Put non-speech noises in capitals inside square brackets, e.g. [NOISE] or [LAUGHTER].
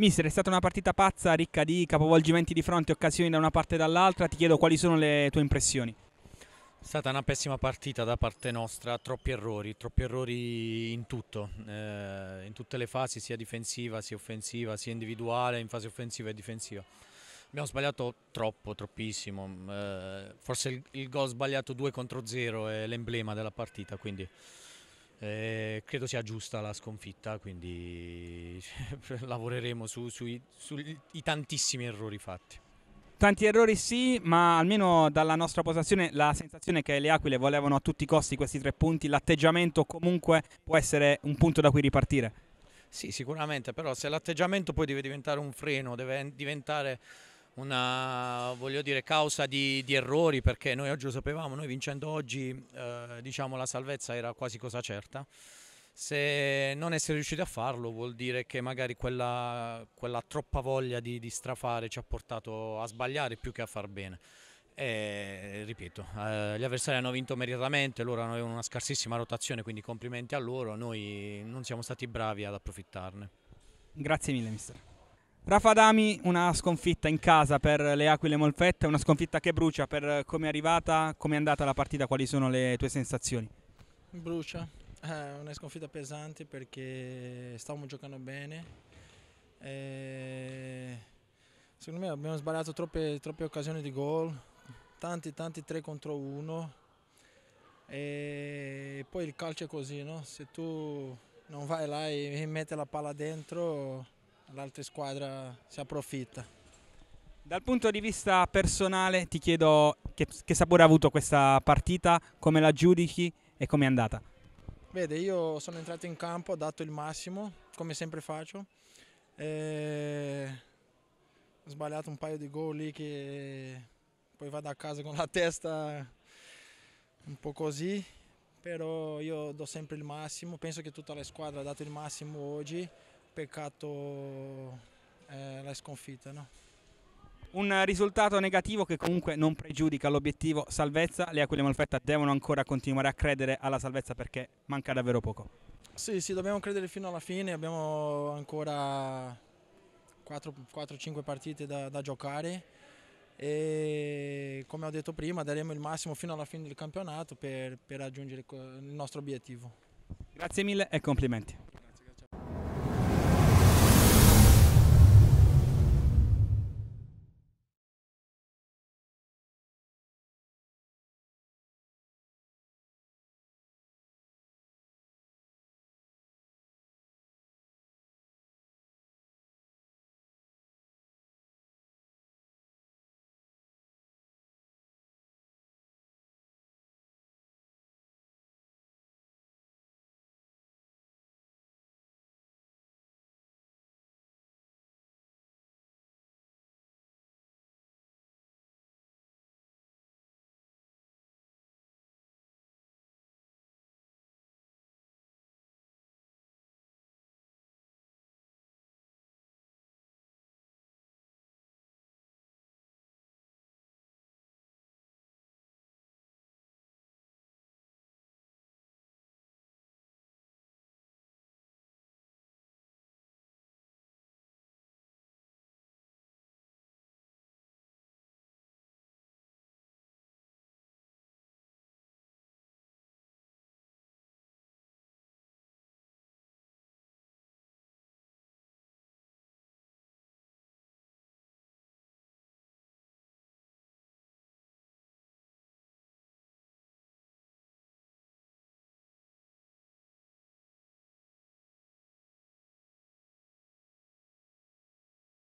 Mister, è stata una partita pazza, ricca di capovolgimenti di fronte, occasioni da una parte e dall'altra. Ti chiedo quali sono le tue impressioni. È stata una pessima partita da parte nostra, troppi errori, troppi errori in tutto, eh, in tutte le fasi, sia difensiva, sia offensiva, sia individuale, in fase offensiva e difensiva. Abbiamo sbagliato troppo, troppissimo, eh, forse il, il gol sbagliato 2 contro 0 è l'emblema della partita, quindi eh, credo sia giusta la sconfitta, quindi [LAUGHS] lavoreremo sui su, tantissimi errori fatti. Tanti errori sì, ma almeno dalla nostra posizione la sensazione è che le Aquile volevano a tutti i costi questi tre punti, l'atteggiamento comunque può essere un punto da cui ripartire. Sì, sicuramente, però se l'atteggiamento poi deve diventare un freno, deve diventare una dire, causa di, di, errori perché noi oggi lo sapevamo, noi vincendo oggi eh, diciamo, la salvezza era quasi cosa certa. Se non essere riusciti a farlo vuol dire che magari quella, quella troppa voglia di, di strafare ci ha portato a sbagliare più che a far bene. E, ripeto, eh, gli avversari hanno vinto meritatamente, loro avevano una scarsissima rotazione, quindi complimenti a loro, noi non siamo stati bravi ad approfittarne. Grazie mille mister. Rafa Dami, una sconfitta in casa per le Aquile Molfetta, una sconfitta che brucia per come è arrivata, come è andata la partita, quali sono le tue sensazioni? Brucia, è eh, una sconfitta pesante perché stavamo giocando bene. E eh, secondo me abbiamo sbagliato troppe, troppe occasioni di gol, tanti, tanti 3 contro 1. E poi il calcio è così, no? se tu non vai là e metti la palla dentro l'altra squadra si approfitta. Dal punto di vista personale ti chiedo che, che sapore ha avuto questa partita, come la giudichi e come è andata? Vede, io sono entrato in campo, ho dato il massimo, come sempre faccio. E... Ho sbagliato un paio di gol lì che poi vado a casa con la testa un po' così, però io do sempre il massimo, penso che tutta la squadra ha dato il massimo oggi peccato eh, la sconfitta. No? Un risultato negativo che comunque non pregiudica l'obiettivo salvezza. Le Aquile Malfetta devono ancora continuare a credere alla salvezza perché manca davvero poco. Sì, sì, dobbiamo credere fino alla fine. Abbiamo ancora 4-5 partite da, da, giocare. E come ho detto prima, daremo il massimo fino alla fine del campionato per, per raggiungere il nostro obiettivo. Grazie mille e complimenti.